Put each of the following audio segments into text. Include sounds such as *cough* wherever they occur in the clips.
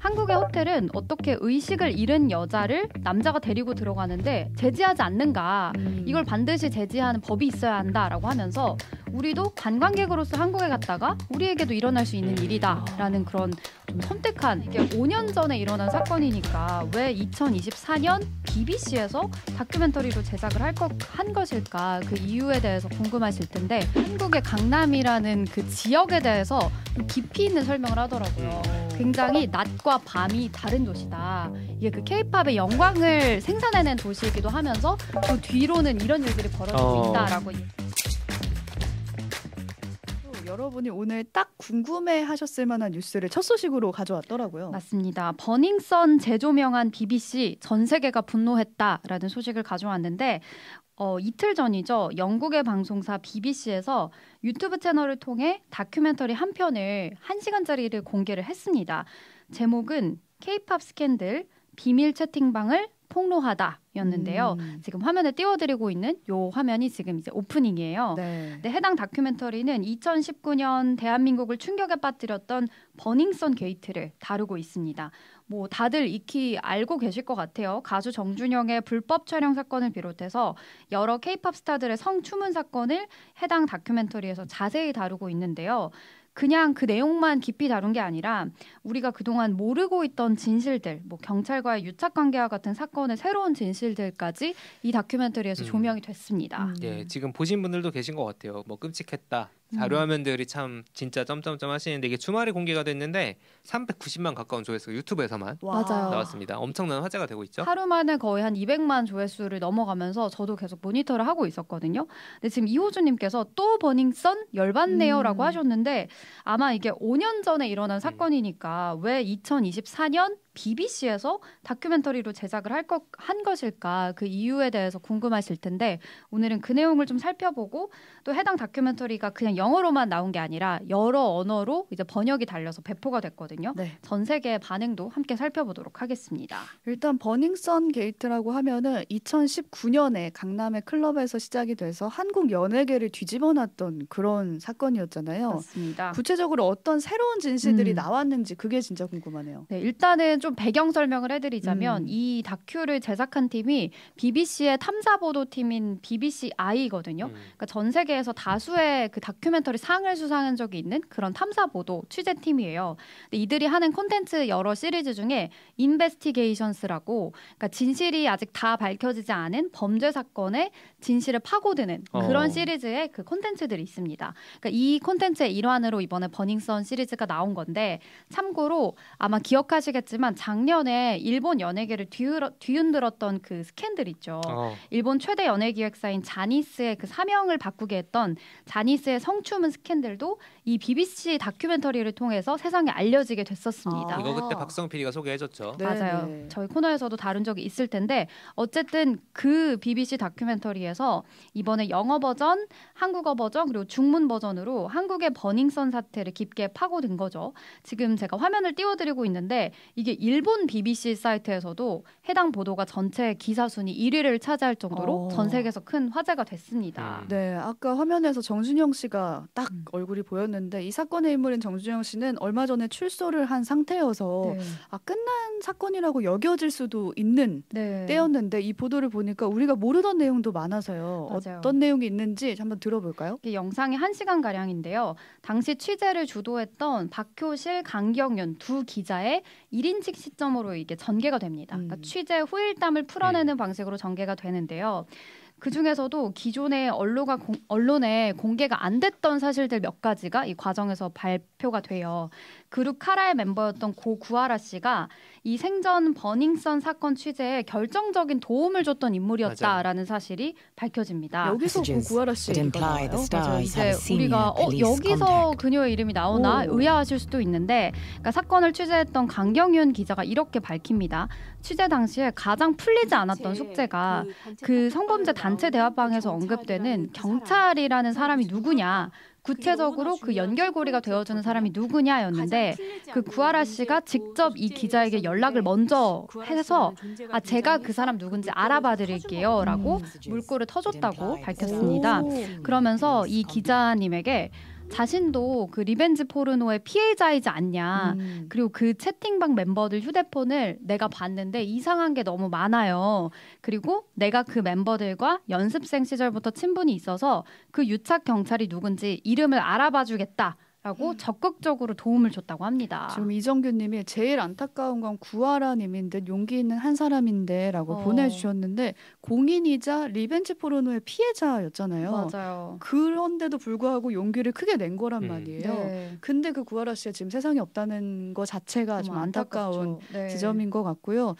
한국의 호텔은 어떻게 의식을 잃은 여자를 남자가 데리고 들어가는데 제지하지 않는가 음. 이걸 반드시 제지하는 법이 있어야 한다라고 하면서 우리도 관광객으로서 한국에 갔다가 우리에게도 일어날 수 있는 일이다라는 그런 좀선택한 이게 5년 전에 일어난 사건이니까 왜 2024년 BBC에서 다큐멘터리로 제작을 할 것 한 것일까 그 이유에 대해서 궁금하실 텐데 한국의 강남이라는 그 지역에 대해서 깊이 있는 설명을 하더라고요. 음. 굉장히 낮과 밤이 다른 도시다. 이게 그 케이팝의 영광을 생산해낸 도시이기도 하면서 그 뒤로는 이런 일들이 벌어지고 어. 있다라고. 어... 여러분이 오늘 딱 궁금해 하셨을 만한 뉴스를 첫 소식으로 가져왔더라고요. 맞습니다. 버닝썬 재조명한 BBC 전 세계가 분노했다라는 소식을 가져왔는데 어, 이틀 전이죠. 영국의 방송사 BBC에서 유튜브 채널을 통해 다큐멘터리 한 편을 1시간짜리를 공개를 했습니다. 제목은 케팝 스캔들 비밀 채팅방을 폭로하다였는데요. 음. 지금 화면에 띄워드리고 있는 요 화면이 지금 이제 오프닝이에요. 네. 근데 해당 다큐멘터리는 2019년 대한민국을 충격에 빠뜨렸던 버닝썬 게이트를 다루고 있습니다. 뭐 다들 익히 알고 계실 것 같아요. 가수 정준영의 불법 촬영 사건을 비롯해서 여러 케이팝 스타들의 성추문 사건을 해당 다큐멘터리에서 자세히 다루고 있는데요. 그냥 그 내용만 깊이 다룬 게 아니라 우리가 그동안 모르고 있던 진실들, 뭐 경찰과의 유착 관계와 같은 사건의 새로운 진실들까지 이 다큐멘터리에서 음. 조명이 됐습니다. 음. 예, 지금 보신 분들도 계신 것 같아요. 뭐 끔찍했다, 자료 음. 화면들이 참 진짜 점점점 하시는데 이게 주말에 공개가 됐는데 390만 가까운 조회수 유튜브에서만 와. 나왔습니다. 엄청난 화제가 되고 있죠. 하루 만에 거의 한 200만 조회수를 넘어가면서 저도 계속 모니터를 하고 있었거든요. 근데 지금 이호주님께서 또 버닝썬 열받네요라고 음. 하셨는데 아마 이게 5년 전에 일어난 음. 사건이니까 왜 2024년 BBC에서 다큐멘터리로 제작을 할 것 한 것일까 그 이유에 대해서 궁금하실 텐데 오늘은 그 내용을 좀 살펴보고 또 해당 다큐멘터리가 그냥 영어로만 나온 게 아니라 여러 언어로 이제 번역이 달려서 배포가 됐거든요. 네. 전 세계의 반응도 함께 살펴보도록 하겠습니다. 일단 버닝썬 게이트라고 하면은 2019년에 강남의 클럽에서 시작이 돼서 한국 연예계를 뒤집어놨던 그런 사건이었잖아요. 맞습니다. 구체적으로 어떤 새로운 진실들이 음. 나왔는지 그게 진짜 궁금하네요. 네, 일단은 일단은 좀 배경 설명을 해드리자면 음. 이 다큐를 제작한 팀이 BBC의 탐사 보도 팀인 BBC I거든요. 음. 그러니까 전 세계에서 다수의 그 다큐멘터리 상을 수상한 적이 있는 그런 탐사 보도 취재 팀이에요. 이들이 하는 콘텐츠 여러 시리즈 중에 인베스티게이션스라고 그러니까 진실이 아직 다 밝혀지지 않은 범죄 사건의 진실을 파고드는 어. 그런 시리즈의 그 콘텐츠들이 있습니다. 그러니까 이 콘텐츠의 일환으로 이번에 버닝썬 시리즈가 나온 건데 참고로 아마 기억하시겠지만 있지 작년에 일본 연예계를 뒤흔, 뒤흔들었던 그 스캔들 있죠. 어. 일본 최대 연예 기획사인 자니스의 그 사명을 바꾸게 했던 자니스의 성추문 스캔들도 이 BBC 다큐멘터리를 통해서 세상에 알려지게 됐었습니다. 아. 이거 그때 아. 박성 PD가 소개해줬죠. 네. 맞아요. 네. 저희 코너에서도 다룬 적이 있을 텐데 어쨌든 그 BBC 다큐멘터리에서 이번에 영어 버전, 한국어 버전 그리고 중문 버전으로 한국의 버닝썬 사태를 깊게 파고든 거죠. 지금 제가 화면을 띄워드리고 있는데 이게 일본 BBC 사이트에서도 해당 보도가 전체 기사 순위 1위를 차지할 정도로 오. 어. 전 세계에서 큰 화제가 됐습니다. 음. 네, 아까 화면에서 정준영 씨가 딱 음. 얼굴이 보였는데. 있는데 이 사건의 인물인 정준영 씨는 얼마 전에 출소를 한 상태여서 네. 아 끝난 사건이라고 여겨질 수도 있는 네. 때였는데 이 보도를 보니까 우리가 모르던 내용도 많아서요. 맞아요. 어떤 내용이 있는지 한번 들어볼까요? 이 영상이 1시간 가량인데요. 당시 취재를 주도했던 박효실, 강경윤 두 기자의 1인칭 시점으로 이게 전개가 됩니다. 그러니까 음. 그러니까 취재 후일담을 풀어내는 네. 방식으로 전개가 되는데요. 그 중에서도 기존의 언론과 공, 언론에 공개가 안 됐던 사실들 몇 가지가 이 과정에서 발표가 돼요. 그룹 카라의 멤버였던 고 구하라 씨가 이 생전 버닝썬 사건 취재에 결정적인 도움을 줬던 인물이었다라는 사실이 밝혀집니다. 여기서 고 구하라 씨 나와요. 이제 우리가 어, 여기서 그녀의 이름이 나오나 오. 의아하실 수도 있는데 그러니까 사건을 취재했던 강경윤 기자가 이렇게 밝힙니다. 취재 당시에 가장 풀리지 않았던 숙제가 그, 그 성범죄 단체 대화방에서 언급되는 경찰이라는 사람이 누구냐 구체적으로 그 연결고리가 되어주는 사람이 누구냐였는데 그 구하라 씨가 뭐 직접 이 기자에게 연락을 먼저 해서 아 제가 그 사람 누군지 알아봐 드릴게요라고 물꼬를 터줬다고 밝혔습니다. 그러면서 이 기자님에게 자신도 그 리벤지 포르노의 피해자이지 않냐. 음. 그리고 그 채팅방 멤버들 휴대폰을 내가 봤는데 이상한 게 너무 많아요. 그리고 내가 그 멤버들과 연습생 시절부터 친분이 있어서 그 유착 경찰이 누군지 이름을 알아봐 주겠다. 라고 음. 적극적으로 도움을 줬다고 합니다. 지금 이정규님이 제일 안타까운 건 구하라님인 듯 용기 있는 한 사람인데라고 어. 보내주셨는데 공인이자 리벤지 포르노의 피해자였잖아요. 맞아요. 그런데도 불구하고 용기를 크게 낸 거란 음. 말이에요. 네. 근데 그 구하라 씨가 지금 세상에 없다는 것 자체가 좀 안타까운 네. 지점인 것 같고요.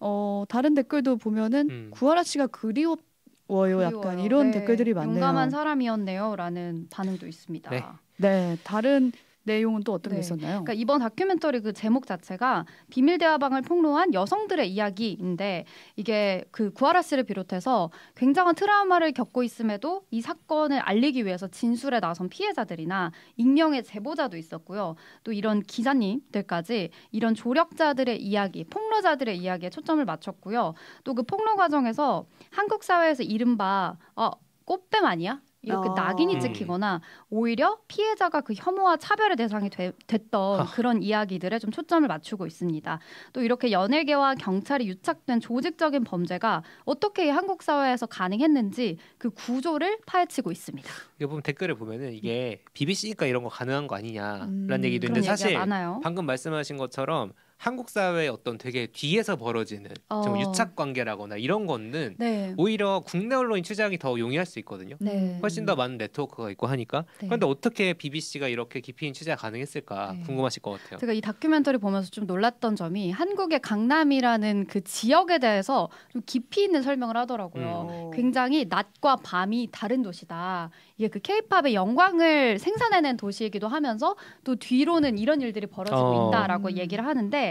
어, 다른 댓글도 보면은 음. 구하라 씨가 그리웠 워요 약간 이런 네. 댓글들이 많네요. 용감한 사람이었네요라는 반응도 있습니다. 네. 네, 다른 내용은 또 어떤 네. 게 있었나요? 그러니까 이번 다큐멘터리 그 제목 자체가 비밀 대화방을 폭로한 여성들의 이야기인데 이게 그 구하라 씨를 비롯해서 굉장한 트라우마를 겪고 있음에도 이 사건을 알리기 위해서 진술에 나선 피해자들이나 익명의 제보자도 있었고요. 또 이런 기자님들까지 이런 조력자들의 이야기, 폭로자들의 이야기에 초점을 맞췄고요. 또 그 폭로 과정에서 한국 사회에서 이른바 어, 꽃뱀 아니야? 이렇게 어. 낙인이 예. 찍히거나 오히려 피해자가 그 혐오와 차별의 대상이 되, 됐던 그런 이야기들에 좀 초점을 맞추고 있습니다. 또 이렇게 연예계와 경찰이 유착된 조직적인 범죄가 어떻게 한국 사회에서 가능했는지 그 구조를 파헤치고 있습니다. 이거 보면 댓글을 보면은 이게 BBC니까 음. 이런 거 가능한 거 아니냐라는 음, 얘기도 있는데 사실 많아요. 방금 말씀하신 것처럼 한국 사회의 어떤 되게 뒤에서 벌어지는 어. 좀 유착 관계라거나 이런 거는 네. 오히려 국내 언론인 취장이더 용이할 수 있거든요. 네. 훨씬 더 많은 네트워크가 있고 하니까. 네. 그런데 어떻게 BBC가 이렇게 깊이 있는 취재가 가능했을까 네. 궁금하실 것 같아요. 제가 이 다큐멘터리 보면서 좀 놀랐던 점이 한국의 강남이라는 그 지역에 대해서 좀 깊이 있는 설명을 하더라고요. 음. 굉장히 낮과 밤이 다른 도시다. 이게 그 케이팝의 영광을 생산해낸 도시이기도 하면서 또 뒤로는 이런 일들이 벌어지고 어. 있다라고 얘기를 하는데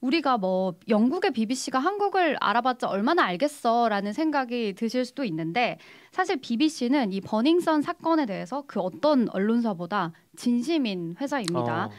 우리가 뭐 영국의 BBC가 한국을 알아봤자 얼마나 알겠어라는 생각이 드실 수도 있는데 사실 BBC는 이 버닝썬 사건에 대해서 그 어떤 언론사보다 진심인 회사입니다. 어.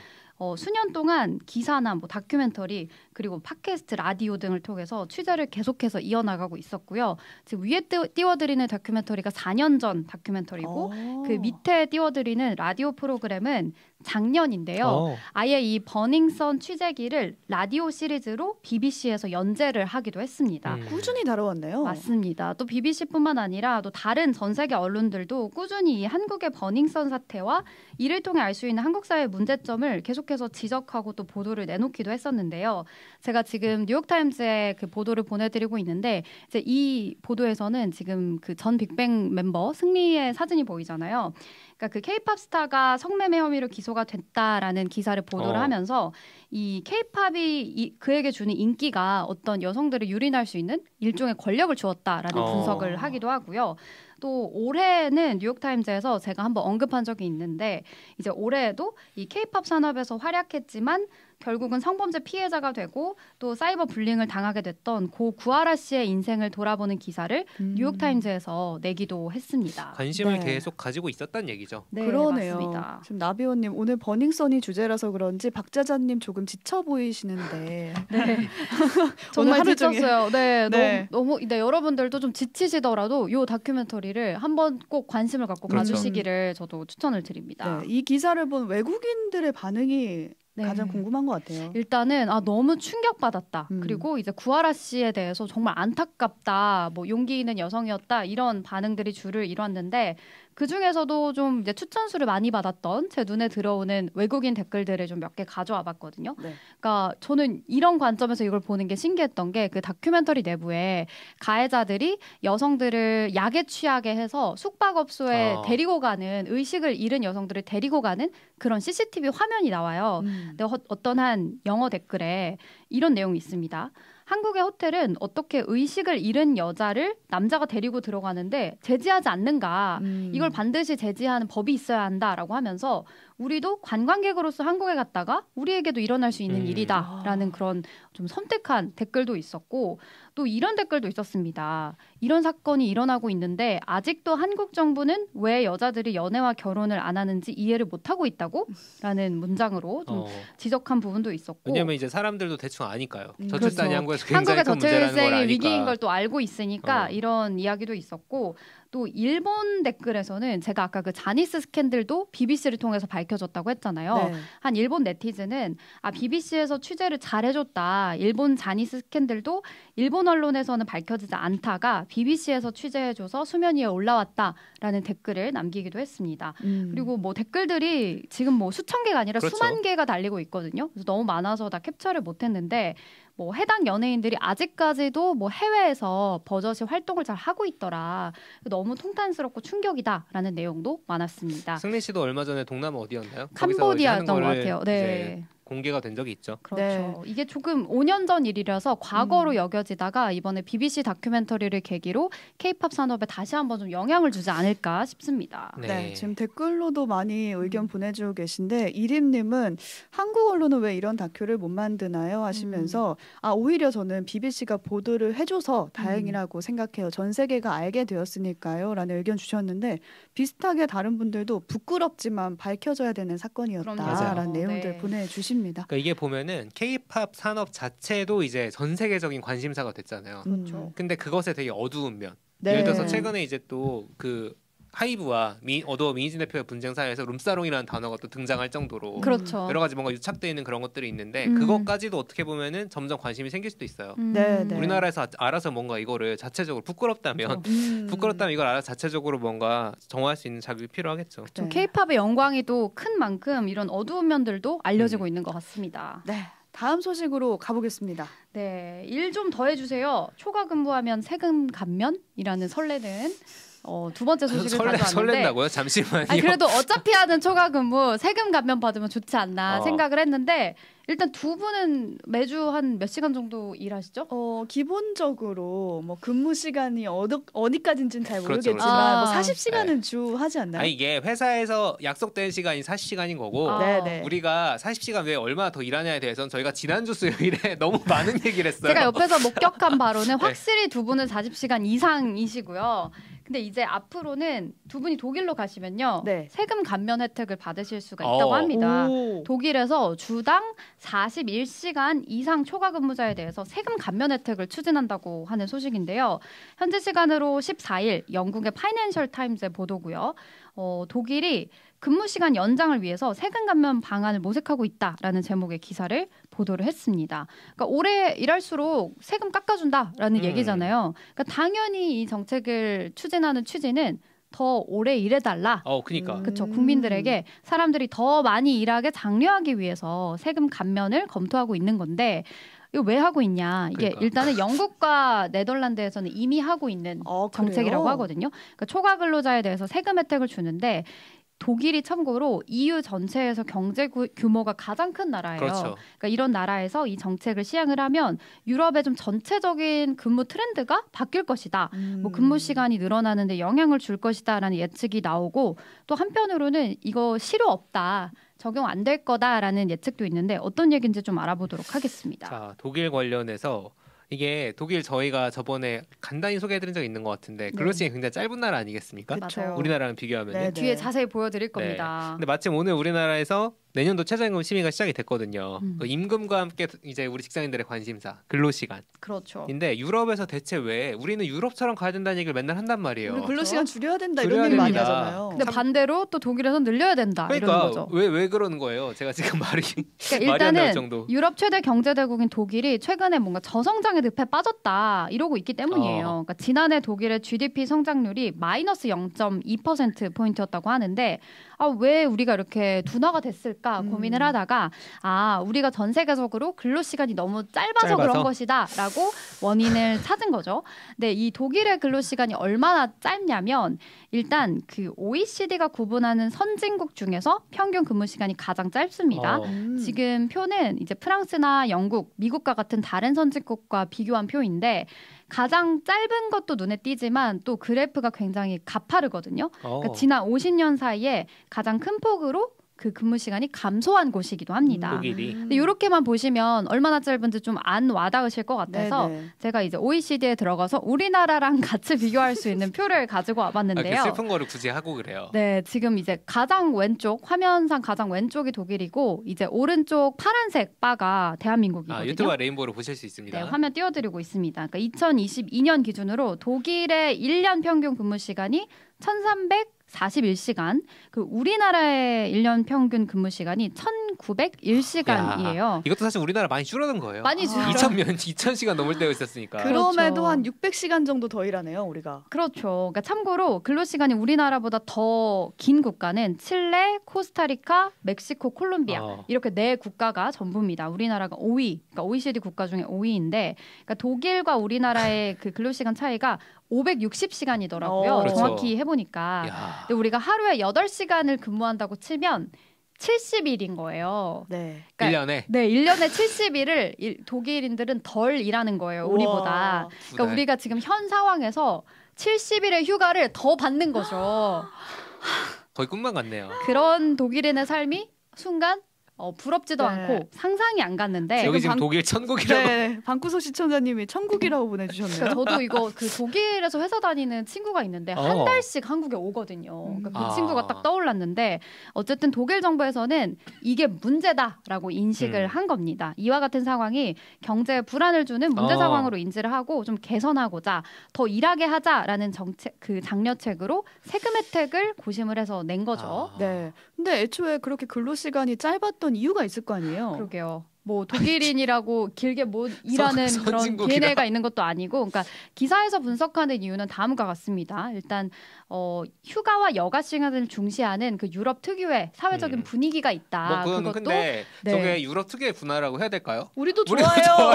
어, 수년 동안 기사나 뭐 다큐멘터리 그리고 팟캐스트, 라디오 등을 통해서 취재를 계속해서 이어나가고 있었고요. 지금 위에 띄워드리는 다큐멘터리가 4년 전 다큐멘터리고 오. 어. 그 밑에 띄워드리는 라디오 프로그램은 작년인데요. 오. 어. 아예 이 버닝썬 취재기를 라디오 시리즈로 BBC에서 연재를 하기도 했습니다. 음. 꾸준히 다뤄왔네요. 맞습니다. 또 BBC뿐만 아니라 또 다른 전 세계 언론들도 꾸준히 한국의 버닝썬 사태와 이를 통해 알 수 있는 한국 사회 의 문제점을 계속해서 지적하고 또 보도를 내놓기도 했었는데요. 제가 지금 뉴욕타임즈에 그 보도를 보내드리고 있는데 이제 이 보도에서는 지금 그 전 빅뱅 멤버 승리의 사진이 보이잖아요. 그러니까 그 케이팝 스타가 성매매 혐의로 기소가 됐다라는 기사를 보도를 어. 하면서 이 케이팝이 이, 그에게 주는 인기가 어떤 여성들을 유린할 수 있는 일종의 권력을 주었다라는 어. 분석을 하기도 하고요. 또 올해는 뉴욕타임즈에서 제가 한번 언급한 적이 있는데 이제 올해에도 이 케이팝 산업에서 활약했지만 결국은 성범죄 피해자가 되고 또 사이버 불링을 당하게 됐던 고 구하라 씨의 인생을 돌아보는 기사를 음. 뉴욕 타임즈에서 내기도 했습니다. 관심을 네. 계속 가지고 있었단 얘기죠. 네, 그러네요. 맞습니다. 지금 나비원님 오늘 버닝썬이 주제라서 그런지 박자자님 조금 지쳐 보이시는데. *laughs* 네. *laughs* 정말 지쳤어요. 네, 네. 너무, 너무 네, 여러분들도 좀 지치시더라도 요 다큐멘터리를 한번 꼭 관심을 갖고 그렇죠. 봐주시기를 저도 추천을 드립니다. 네, 이 기사를 본 외국인들의 반응이 네. 가장 궁금한 것 같아요. 일단은 아 너무 충격받았다. 음. 그리고 이제 구하라 씨에 대해서 정말 안타깝다. 뭐 용기 있는 여성이었다. 이런 반응들이 줄을 이뤘는데 그 중에서도 좀 이제 추천수를 많이 받았던 제 눈에 들어오는 외국인 댓글들을 좀 몇 개 가져와 봤거든요. 네. 그러니까 저는 이런 관점에서 이걸 보는 게 신기했던 게 그 다큐멘터리 내부에 가해자들이 여성들을 약에 취하게 해서 숙박업소에 아. 데리고 가는 의식을 잃은 여성들을 데리고 가는 그런 CCTV 화면이 나와요. 음. 근데 어, 어떤 한 영어 댓글에 이런 내용이 있습니다. 한국의 호텔은 어떻게 의식을 잃은 여자를 남자가 데리고 들어가는데 제지하지 않는가. 음. 이걸 반드시 제지하는 법이 있어야 한다라고 하면서 우리도 관광객으로서 한국에 갔다가 우리에게도 일어날 수 있는 음. 일이다라는 아. 그런 좀 선택한 댓글도 있었고 또 이런 댓글도 있었습니다. 이런 사건이 일어나고 있는데 아직도 한국 정부는 왜 여자들이 연애와 결혼을 안 하는지 이해를 못 하고 있다고라는 문장으로 좀 어. 지적한 부분도 있었고 왜냐면 이제 사람들도 대충 아니까요. 음, 저출산이 그렇죠. 한국에서 굉장히 한국의 저출산이 위기인 걸 또 알고 있으니까 어. 이런 이야기도 있었고 또 일본 댓글에서는 제가 아까 그 자니스 스캔들도 BBC를 통해서 밝혀졌다고 했잖아요. 네. 한 일본 네티즌은 아 BBC에서 취재를 잘해줬다. 일본 자니스 스캔들도 일본 언론에서는 밝혀지지 않다가 BBC에서 취재해줘서 수면 위에 올라왔다라는 댓글을 남기기도 했습니다. 음. 그리고 뭐 댓글들이 지금 뭐 수천 개가 아니라 그렇죠. 수만 개가 달리고 있거든요. 그래서 너무 많아서 다 캡처를 못했는데 뭐 해당 연예인들이 아직까지도 뭐 해외에서 버젓이 활동을 잘 하고 있더라. 너무 통탄스럽고 충격이다라는 내용도 많았습니다. 승리 씨도 얼마 전에 동남 어디였나요? 캄보디아였던 것 같아요. 네. 공개가 된 적이 있죠. 그렇죠. 네. 이게 조금 5년 전 일이라서 과거로 음. 여겨지다가 이번에 BBC 다큐멘터리를 계기로 케팝 산업에 다시 한번 좀 영향을 주지 않을까 싶습니다. 네. 네. 지금 댓글로도 많이 의견 음. 보내주고 계신데 이림님은 한국 언론은 왜 이런 다큐를 못 만드나요? 하시면서 음. 아 오히려 저는 BBC가 보도를 해줘서 다행이라고 음. 생각해요. 전 세계가 알게 되었으니까요. 라는 의견 주셨는데 비슷하게 다른 분들도 부끄럽지만 밝혀져야 되는 사건이었다라는 내용들 네. 보내주 맞습니다. 그러니까 이게 보면은 K-팝 산업 자체도 이제 전 세계적인 관심사가 됐잖아요. 그렇죠. 음. 근데 그것에 되게 어두운 면. 네. 예를 들어서 최근에 이제 또그 하이브와 미, 어도어 민희진 대표의 분쟁 사이에서 룸사롱이라는 단어가 또 등장할 정도로 그렇죠. 여러 가지 뭔가 유착되어 있는 그런 것들이 있는데 음. 그것까지도 어떻게 보면은 점점 관심이 생길 수도 있어요. 음. 네, 네. 우리나라에서 아, 알아서 뭔가 이거를 자체적으로 부끄럽다면 그렇죠. 음. 부끄럽다면 이걸 알아 서 자체적으로 뭔가 정화할 수 있는 자격이 필요하겠죠. 그렇죠. 네. K-팝의 영광이 도큰 만큼 이런 어두운 면들도 알려지고 음. 있는 것 같습니다. 네. 다음 소식으로 가보겠습니다. 네, 일 좀 더 해주세요. 초과 근무하면 세금 감면이라는 설레는 어, 두 번째 소식을 설 가져왔는데 설렌다고요? 잠시만요. 아니, 그래도 어차피 하는 초과 근무 세금 감면 받으면 좋지 않나 어. 생각을 했는데 일단 두 분은 매주 한 몇 시간 정도 일하시죠? 어, 기본적으로 뭐 근무 시간이 어디, 어디까지인지는 잘 그렇죠, 모르겠지만 그렇죠, 그렇죠. 아. 뭐 40시간은 네. 주 하지 않나요? 아니, 이게 회사에서 약속된 시간이 40시간인 거고 아. 우리가 40시간 외에 얼마나 더 일하냐에 대해서는 저희가 지난주 수요일에 *laughs* 너무 많은 얘기를 했어요. 제가 옆에서 목격한 바로는 *laughs* 네. 확실히 네. 두 분은 40시간 이상이시고요. 근데 이제 앞으로는 두 분이 독일로 가시면요. 네. 세금 감면 혜택을 받으실 수가 어. 있다고 어. 합니다. 오. 독일에서 주당 41시간 이상 초과 근무자에 대해서 세금 감면 혜택을 추진한다고 하는 소식인데요. 현재 시간으로 14일 영국의 파이낸셜 타임즈의 보도고요. 어, 독일이 근무 시간 연장을 위해서 세금 감면 방안을 모색하고 있다라는 제목의 기사를 보도를 했습니다. 그러니까 올해 일할수록 세금 깎아준다라는 음. 얘기잖아요. 그러니까 당연히 이 정책을 추진하는 취지는 더 오래 일해달라. 어, 그니까. 음. 그쵸. 국민들에게 사람들이 더 많이 일하게 장려하기 위해서 세금 감면을 검토하고 있는 건데, 이거 왜 하고 있냐. 이게 그러니까. 일단은 영국과 네덜란드에서는 이미 하고 있는 어, 정책이라고 하거든요. 그러니까 초과 근로자에 대해서 세금 혜택을 주는데 독일이 참고로 EU 전체에서 경제 구, 규모가 가장 큰 나라예요. 그렇죠. 그러니까 이런 나라에서 이 정책을 시행을 하면 유럽의 좀 전체적인 근무 트렌드가 바뀔 것이다. 뭐 음. 뭐 근무 시간이 늘어나는데 영향을 줄 것이다라는 예측이 나오고 또 한편으로는 이거 실효 없다. 적용 안 될 거다라는 예측도 있는데 어떤 얘기인지 좀 알아보도록 하겠습니다. 자, 독일 관련해서 이게 독일 저희가 저번에 간단히 소개해드린 적이 있는 것 같은데 네. 글로싱이 굉장히 짧은 나라 아니겠습니까? 그쵸. 네, 우리나라랑 비교하면 네, 뒤에 네. 자세히 보여드릴 겁니다. 네. 근데 마침 오늘 우리나라에서 내년도 최저임금 심의가 시작이 됐거든요. 음. 그 임금과 함께 이제 우리 직장인들의 관심사 근로시간. 그렇죠. 근데 유럽에서 대체 왜 우리는 유럽처럼 가야 된다는 얘기를 맨날 한단 말이에요. 근로시간 그렇죠. 줄여야 된다 줄여야 이런 얘기 많이 하잖아요. 근데 참... 반대로 또 독일에서는 늘려야 된다 그러니까 이런 거죠. 왜왜 그러는 거예요? 제가 지금 *laughs* 말이 그러니까 일단은 유럽 최대 경제 대국인 독일이 최근에 뭔가 저성장의 늪에 빠졌다 이러고 있기 때문이에요. 어. 그러니까 지난해 독일의 GDP 성장률이 마이너스 0.2% 포인트였다고 하는데 아 왜 우리가 이렇게 둔화가 됐을까? 않을까 음. 고민을 하다가 아 우리가 전 세계적으로 근로 시간이 너무 짧아서, 짧아서? 그런 것이다라고 원인을 *laughs* 찾은 거죠. 근데 이 독일의 근로 시간이 얼마나 짧냐면 일단 그 OECD가 구분하는 선진국 중에서 평균 근무 시간이 가장 짧습니다. 어. 지금 표는 이제 프랑스나 영국, 미국과 같은 다른 선진국과 비교한 표인데 가장 짧은 것도 눈에 띄지만 또 그래프가 굉장히 가파르거든요. 그러니까 어. 지난 50년 사이에 가장 큰 폭으로 그 근무 시간이 감소한 곳이기도 합니다. 음, 독이렇게만 음. 보시면 얼마나 짧은지 좀 안 와닿으실 것 같아서 네네. 네. 제가 이제 OECD에 들어가서 우리나라랑 *laughs* 같이 비교할 수 있는 표를 가지고 와봤는데요. 아, 그 슬픈 거를 굳이 하고 그래요. 네, 지금 이제 가장 왼쪽 화면상 가장 왼쪽이 독일이고 이제 오른쪽 파란색 바가 대한민국이거든요. 아, 유튜브 레인보우로 보실 수 있습니다. 네, 화면 띄워드리고 있습니다. 그러니까 2022년 기준으로 독일의 1년 평균 근무 시간이 1341시간, 그 우리나라의 1년 평균 근무 시간이 1901시간이에요. 이것도 사실 우리나라 많이 줄어든 거예요. 많이 줄어. 2000년 2000시간 넘을 때가 있었으니까. 그렇죠. 그럼에도 한 600시간 정도 더 일하네요, 우리가. 그렇죠. 그러니까 참고로 근로 시간이 우리나라보다 더 긴 국가는 칠레, 코스타리카, 멕시코, 콜롬비아 어. 이렇게 네 국가가 전부입니다. 우리나라가 5위. 그러니까 OECD 국가 중에 5위인데 그러니까 독일과 우리나라의 그 근로 시간 차이가 560시간이더라고요. 어. 그렇죠. 정확히 해보니까. 야. 근데 우리가 하루에 8시간을 근무한다고 치면 70일인 거예요. 네. 그러니까, 1년에? 네, 1년에 70일을 일, 독일인들은 덜 일하는 거예요, 우리보다. 우와. 그러니까 네. 우리가 지금 현 상황에서 70일의 휴가를 더 받는 거죠. 거의 꿈만 같네요. 그런 독일인의 삶이 순간 어, 부럽지도 네. 않고 상상이 안 갔는데 여기 지금 방... 독일 천국이라고 네, 방구석 시청자님이 천국이라고 보내주셨네요. 그러니까 저도 이거 그 독일에서 회사 다니는 친구가 있는데 어. 한 달씩 한국에 오거든요. 음. 그러니까 그 아. 친구가 딱 떠올랐는데 어쨌든 독일 정부에서는 이게 문제다라고 인식을 음. 한 겁니다. 이와 같은 상황이 경제에 불안을 주는 문제 어. 상황으로 어. 인지를 하고 좀 개선하고자 더 일하게 하자라는 정책 그 장려책으로 세금 혜택을 고심을 해서 낸 거죠. 아. 네. 근데 애초에 그렇게 근로 시간이 짧았 했던 이유가 있을 거 아니에요. 그러게요. 뭐 독일인이라고 길게 못 *laughs* 일하는 서, 그런 DNA가 있는 것도 아니고 그러니까 기사에서 분석하는 이유는 다음과 같습니다. 일단 어 휴가와 여가 시간을 중시하는 그 유럽 특유의 사회적인 음. 분위기가 뭐 있다. 뭐 그것도 근데 네. 게 유럽 특유의 분화라고 해야 될까요? 우리도 좋아요.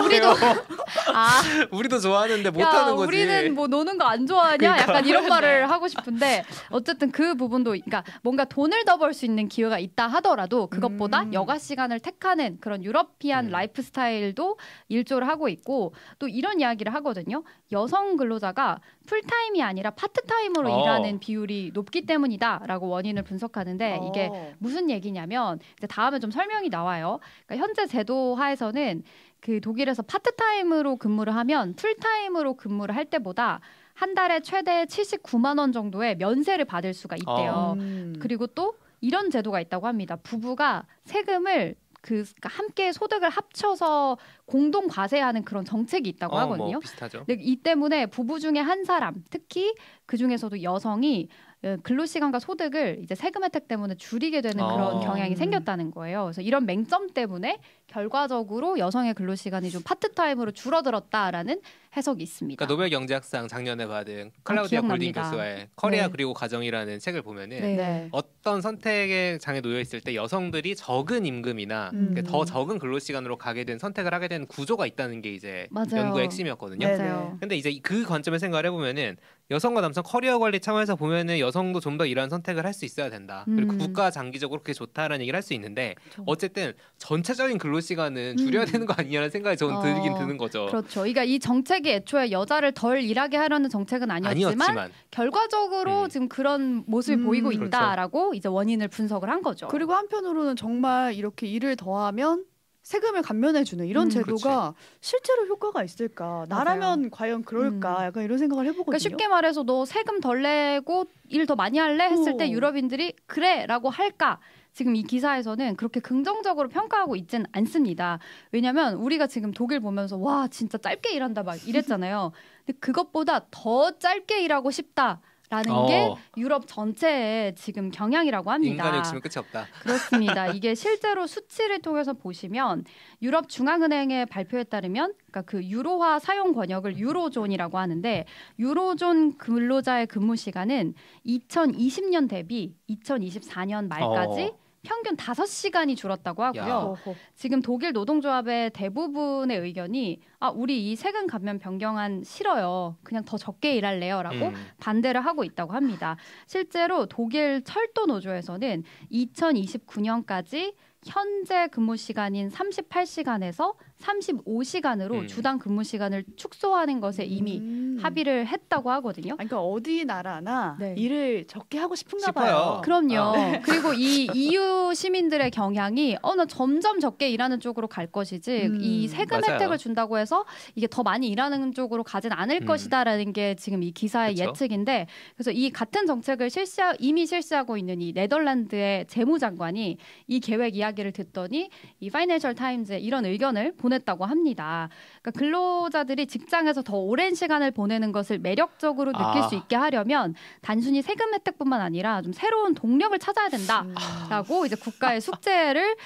우리도, 좋아해요. *laughs* 우리도 *laughs* 아 우리도 좋아하는데 못 야, 하는 거지. 우리는 뭐 노는 거 안 좋아하냐? 그러니까. 약간 이런 말을 하고 싶은데 어쨌든 그 부분도 그러니까 뭔가 돈을 더 벌 수 있는 기회가 있다 하더라도 그것보다 음. 여가 시간을 택하는 그런 유럽 부피한 음. 네. 라이프 스타일도 일조를 하고 있고 또 이런 이야기를 하거든요. 여성 근로자가 풀타임이 아니라 파트타임으로 어. 일하는 비율이 높기 때문이다라고 원인을 분석하는데 어. 이게 무슨 얘기냐면 이제 다음에 좀 설명이 나와요. 그러니까 현재 제도 하에서는 그 독일에서 파트타임으로 근무를 하면 풀타임으로 근무를 할 때보다 한 달에 최대 79만 원 정도의 면세를 받을 수가 있대요. 어. 그리고 또 이런 제도가 있다고 합니다. 부부가 세금을 그 그러니까 함께 소득을 합쳐서 공동 과세하는 그런 정책이 있다고 어, 뭐 하거든요. 뭐 비슷하죠. 근데 이 때문에 부부 중에 한 사람, 특히 그 중에서도 여성이 어, 근로시간과 소득을 이제 세금 혜택 때문에 줄이게 되는 그런 어. 경향이 생겼다는 거예요. 그래서 이런 맹점 때문에 결과적으로 여성의 근로 시간이 좀 파트타임으로 줄어들었다라는 해석이 있습니다. 그러니까 노벨 경제학상 작년에 받은 아, 클라우디아 아, 골딩 교수의 커리어 네. 그리고 가정이라는 책을 보면은 네. 네. 어떤 선택의 장에 놓여 있을 때 여성들이 적은 임금이나 음. 그러니까 더 적은 근로 시간으로 가게 된 선택을 하게 된 구조가 있다는 게 이제 맞아요. 연구의 핵심이었거든요. 맞아요. 근데 이제 그 관점에 서 생각을 해보면은 여성과 남성 커리어 관리 차원에서 보면은 여성도 좀 더 이러한 선택을 할 수 있어야 된다. 음. 그리고 국가 장기적으로 그게 좋다라는 얘기를 할 수 있는데 그렇죠. 어쨌든 전체적인 근로 시간은 음. 줄여야 음. 되는 거 아니냐는 생각이 저는 어, 들긴 드는 거죠. 그렇죠. 그러니까 이 정책이 애초에 여자를 덜 일하게 하려는 정책은 아니었지만, 아니었지만. 결과적으로 음. 지금 그런 모습이 음. 보이고 그렇죠. 있다라고 그렇죠. 이제 원인을 분석을 한 거죠. 그리고 한편으로는 정말 이렇게 일을 더하면 세금을 감면해주는 이런 음, 제도가 그치. 실제로 효과가 있을까? 나라면 맞아요. 과연 그럴까? 음. 약간 이런 생각을 해보거든요. 그러니까 쉽게 말해서 너 세금 덜 내고 일 더 많이 할래 했을 오. 때 어. 유럽인들이 그래라고 할까? 지금 이 기사에서는 그렇게 긍정적으로 평가하고 있지는 않습니다. 왜냐하면 우리가 지금 독일 보면서 와 진짜 짧게 일한다 막 이랬잖아요. 근데 그것보다 더 짧게 일하고 싶다. 라는 어. 게 유럽 전체의 지금 경향이라고 합니다. 인간 욕심은 끝이 없다. 그렇습니다. *laughs* 이게 실제로 수치를 통해서 보시면 유럽 중앙은행의 발표에 따르면 그러니까 그 유로화 사용 권역을 유로존이라고 하는데 유로존 근로자의 근무 시간은 2020년 대비 2024년 말까지 어. 평균 다섯 시간이 줄었다고 하고요. 지금 독일 노동조합의 대부분의 의견이 아 우리 이 세금 감면 변경안 싫어요. 그냥 더 적게 일할래요라고 음. 반대를 하고 있다고 합니다. 실제로 독일 철도 노조에서는 2029년까지 현재 근무 시간인 38시간에서 35시간으로 음. 주당 근무 시간을 축소하는 것에 이미 음. 합의를 했다고 하거든요. 아니, 그러니까 어디 나라나 네. 일을 적게 하고 싶은가 싶어요. 봐요. 아. 그럼요. 아, *laughs* 그리고 이 EU 시민들의 경향이 어나 점점 적게 일하는 쪽으로 갈 것이지 음. 이 세금 맞아요. 혜택을 준다고 해서 이게 더 많이 일하는 쪽으로 가진 않을 음. 것이다라는 게 지금 이 기사의 그쵸? 예측인데 그래서 이 같은 정책을 실시 이미 실시하고 있는 이 네덜란드의 재무장관이 이 계획 이야기를 듣더니 이 파이낸셜 타임즈에 이런 의견을 보냈다고 합니다. 그러니까 근로자들이 직장에서 더 오랜 시간을 보내는 것을 매력적으로 느낄 아. 수 있게 하려면 단순히 세금 혜택뿐만 아니라 좀 새로운 동력을 찾아야 된다라고 아. 이제 국가의 숙제를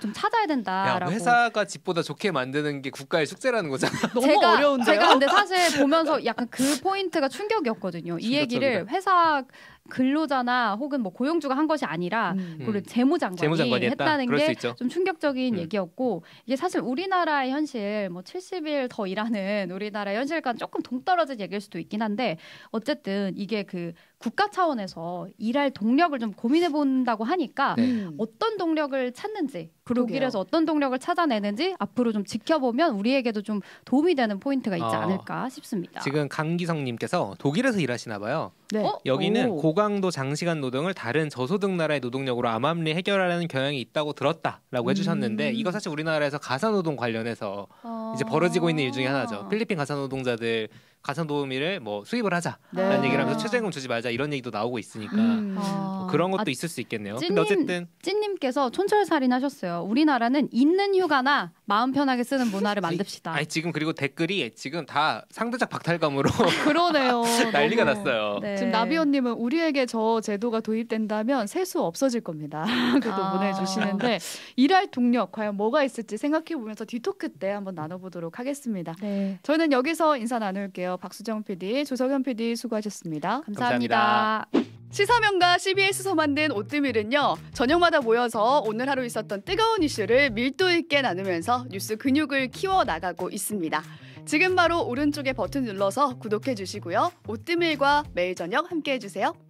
좀 찾아야 된다라고. 야, 뭐 회사가 집보다 좋게 만드는 게 국가의 숙제라는 거잖아. *laughs* 너무 제가, 어려운데요. 제가 근데 사실 보면서 약간 그 포인트가 충격이었거든요. 충격적이다. 이 얘기를 회사 근로자나 혹은 뭐 고용주가 한 것이 아니라 음. 그걸 음. 재무장관이, 재무장관이 했다. 는게 좀 충격적인 음. 얘기였고 이게 사실 우리나라의 현실 뭐 70일 더 일하는 우리나라 현실과 조금 동떨어진 얘기일 수도 있긴 한데 어쨌든 이게 그 국가 차원에서 일할 동력을 좀 고민해 본다고 하니까 네. 음. 어떤 동력을 찾는지 그러게요. 독일에서 어떤 동력을 찾아내는지 앞으로 좀 지켜보면 우리에게도 좀 도움이 되는 포인트가 있지 어, 않을까 싶습니다. 지금 강기성님께서 독일에서 일하시나 봐요. 네. 어? 여기는 오. 고강도 장시간 노동을 다른 저소득 나라의 노동력으로 암암리 해결하려는 경향이 있다고 들었다라고 음. 해주셨는데 이거 사실 우리나라에서 가사노동 관련해서 아. 이제 벌어지고 있는 일 중에 하나죠. 필리핀 가사노동자들 가산도우미를 뭐 수입을 하자라는 네. 얘기를 하면서 최저임금 주지 말자 이런 얘기도 나오고 있으니까 음. 뭐 아. 그런 것도 아, 있을 수 있겠네요. 찐님, 근데 어쨌든 찐님께서 촌철살인하셨어요. 우리나라는 있는 휴가나 마음 편하게 쓰는 문화를 만듭시다. 아니 지금 그리고 댓글이 지금 다 상대적 박탈감으로 아, 그러네요. *laughs* 난리가 너무. 났어요. 네. 지금 나비언님은 우리에게 저 제도가 도입된다면 세수 없어질 겁니다. *laughs* 그도 래 아. 보내주시는데 일할 동력 과연 뭐가 있을지 생각해 보면서 디토크때 한번 나눠보도록 하겠습니다. 네. 저는 여기서 인사 나눌게요. 주제요. 박수정 PD, 조석현 PD 수고하셨습니다. 감사합니다. 감사합니다. 시사명가 CBS에서 만든 오뜨밀은요 저녁마다 모여서 오늘 하루 있었던 뜨거운 이슈를 밀도 있게 나누면서 뉴스 근육을 키워 나가고 있습니다. 지금 바로 오른쪽에 버튼 눌러서 구독해 주시고요 오뜨밀과 매일 저녁 함께 해주세요.